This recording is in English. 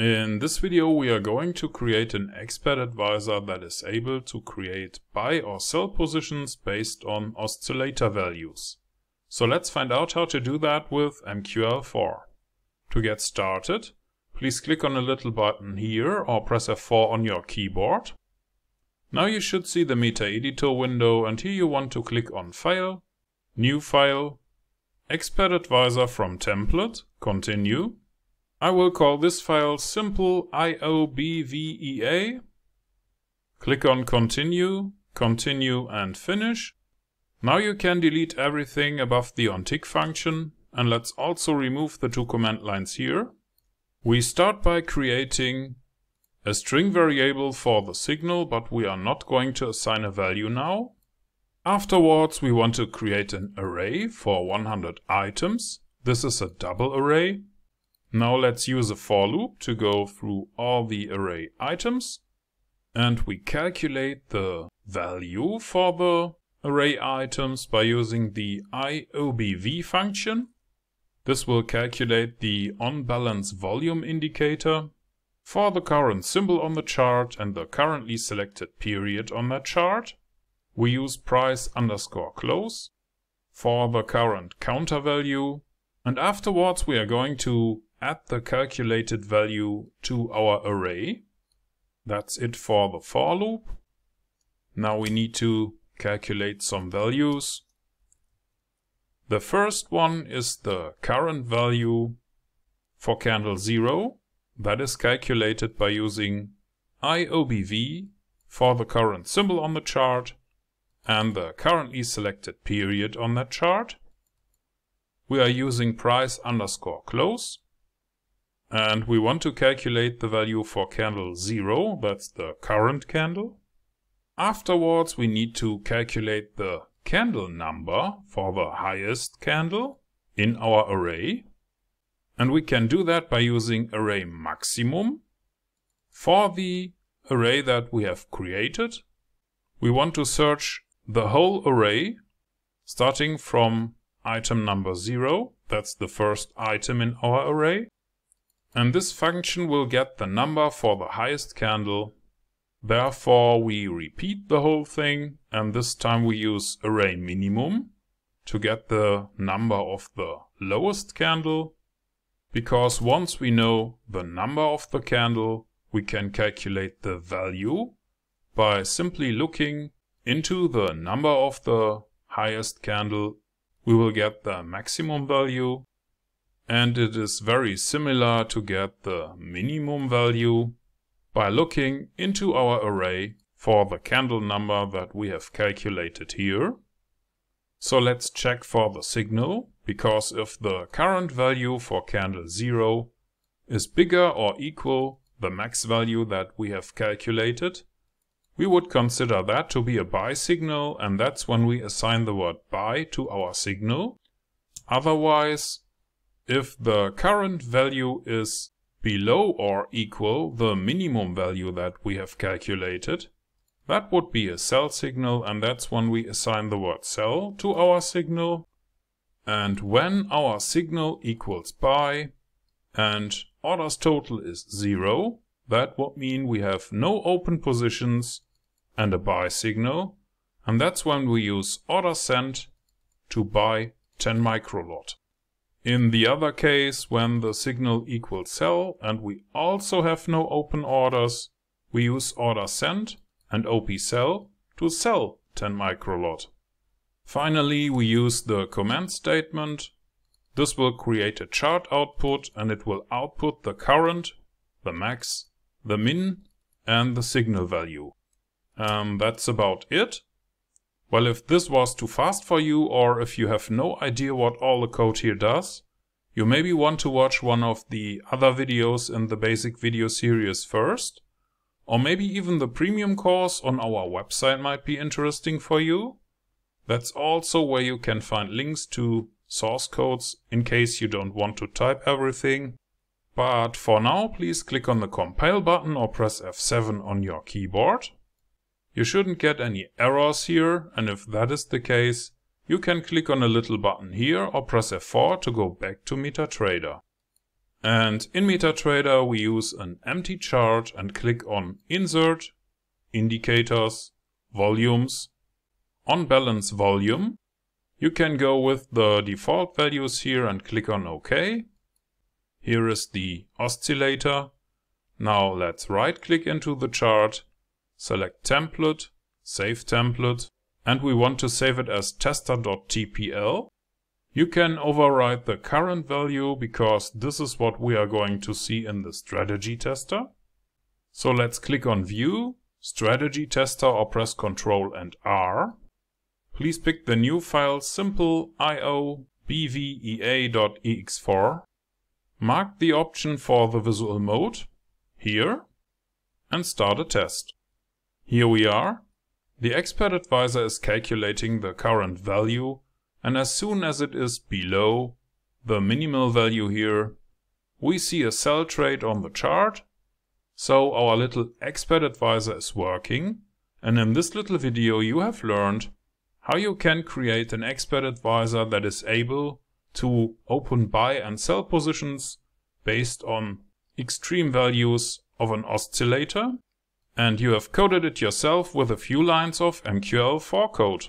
In this video we are going to create an expert advisor that is able to create buy or sell positions based on oscillator values. So let's find out how to do that with MQL4. To get started, please click on a little button here or press F4 on your keyboard. Now you should see the Meta Editor window and here you want to click on File, New File, Expert Advisor from Template, Continue, I will call this file simple IOBVEA. Click on continue, continue and finish. Now you can delete everything above the onTick function and let's also remove the two command lines here. We start by creating a string variable for the signal, but we are not going to assign a value now. Afterwards, we want to create an array for 100 items. This is a double array. Now let's use a for loop to go through all the array items and we calculate the value for the array items by using the iobv function. This will calculate the on-balance volume indicator for the current symbol on the chart and the currently selected period on that chart. We use price underscore close for the current counter value and afterwards we are going to add the calculated value to our array. That's it for the for loop. Now we need to calculate some values. The first one is the current value for candle 0. That is calculated by using IOBV for the current symbol on the chart and the currently selected period on that chart. We are using price underscore close and we want to calculate the value for candle 0, that's the current candle. Afterwards, we need to calculate the candle number for the highest candle in our array. And we can do that by using array maximum. For the array that we have created, we want to search the whole array starting from item number 0, that's the first item in our array, and this function will get the number for the highest candle. Therefore we repeat the whole thing and this time we use array minimum to get the number of the lowest candle because once we know the number of the candle we can calculate the value by simply looking into the number of the highest candle we will get the maximum value and it is very similar to get the minimum value by looking into our array for the candle number that we have calculated here. So let's check for the signal, because if the current value for candle 0 is bigger or equal the max value that we have calculated, we would consider that to be a buy signal and that's when we assign the word buy to our signal. Otherwise, if the current value is below or equal the minimum value that we have calculated, that would be a cell signal and that's when we assign the word cell to our signal. And when our signal equals buy, and orders total is zero, that would mean we have no open positions and a buy signal. And that's when we use order send to buy 10 micro lot. In the other case, when the signal equals sell, and we also have no open orders, we use order send and op sell to sell 10 microlot. Finally, we use the command statement. This will create a chart output and it will output the current, the max, the min and the signal value. Um, that's about it. Well, if this was too fast for you or if you have no idea what all the code here does, you maybe want to watch one of the other videos in the basic video series first, or maybe even the premium course on our website might be interesting for you. That's also where you can find links to source codes in case you don't want to type everything. But for now, please click on the compile button or press F7 on your keyboard. You shouldn't get any errors here and if that is the case, you can click on a little button here or press F4 to go back to MetaTrader. And in MetaTrader we use an empty chart and click on Insert, Indicators, Volumes, On Balance Volume. You can go with the default values here and click on OK. Here is the oscillator. Now let's right click into the chart select template, save template, and we want to save it as tester.tpl. You can override the current value because this is what we are going to see in the strategy tester. So let's click on view, strategy tester or press Ctrl and R. Please pick the new file simple io bvea.ex4. Mark the option for the visual mode here and start a test. Here we are. The expert advisor is calculating the current value and as soon as it is below the minimal value here, we see a sell trade on the chart. So our little expert advisor is working and in this little video you have learned how you can create an expert advisor that is able to open buy and sell positions based on extreme values of an oscillator and you have coded it yourself with a few lines of MQL4 code.